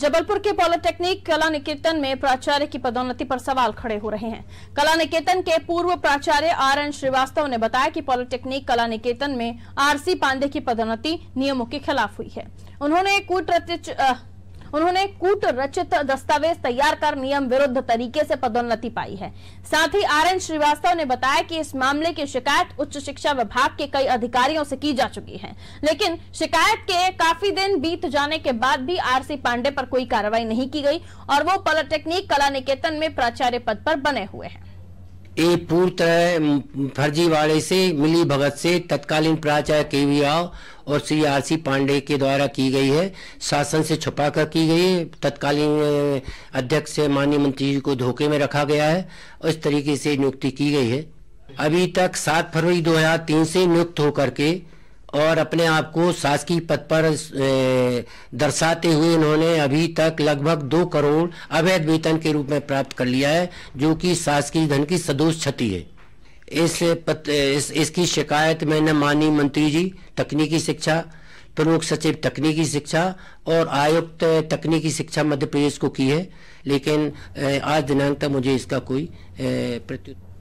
जबलपुर के पॉलिटेक्निक कला निकेतन में प्राचार्य की पदोन्नति पर सवाल खड़े हो रहे हैं कला निकेतन के पूर्व प्राचार्य आर एन श्रीवास्तव ने बताया कि पॉलिटेक्निक कला निकेतन में आरसी पांडे की पदोन्नति नियमों के खिलाफ हुई है उन्होंने कुट उन्होंने कूट रचित दस्तावेज तैयार कर नियम विरुद्ध तरीके से पदोन्नति पाई है साथ ही आर एन श्रीवास्तव ने बताया कि इस मामले की शिकायत उच्च शिक्षा विभाग के कई अधिकारियों से की जा चुकी है लेकिन शिकायत के काफी दिन बीत जाने के बाद भी आर सी पांडे पर कोई कार्रवाई नहीं की गई और वो पॉलिटेक्निक कला निकेतन में प्राचार्य पद पर बने हुए हैं ये तरह फर्जीवाड़े से मिली भगत से तत्कालीन प्राचार्य के वी राव और श्री आर सी पांडे के द्वारा की गई है शासन से छुपा कर की गई है तत्कालीन अध्यक्ष से माननीय मंत्री जी को धोखे में रखा गया है और इस तरीके से नियुक्ति की गई है अभी तक सात फरवरी 2003 से नियुक्त होकर के और अपने आप को शासकीय पद पर दर्शाते हुए इन्होंने अभी तक लगभग दो करोड़ अवैध वेतन के रूप में प्राप्त कर लिया है जो कि शासकीय धन की सदोष क्षति है इस, पत, इस इसकी शिकायत मैंने माननीय मंत्री जी तकनीकी शिक्षा प्रमुख सचिव तकनीकी शिक्षा और आयुक्त तकनीकी शिक्षा मध्य प्रदेश को की है लेकिन आज दिनांक तक मुझे इसका कोई प्रत्युत्तर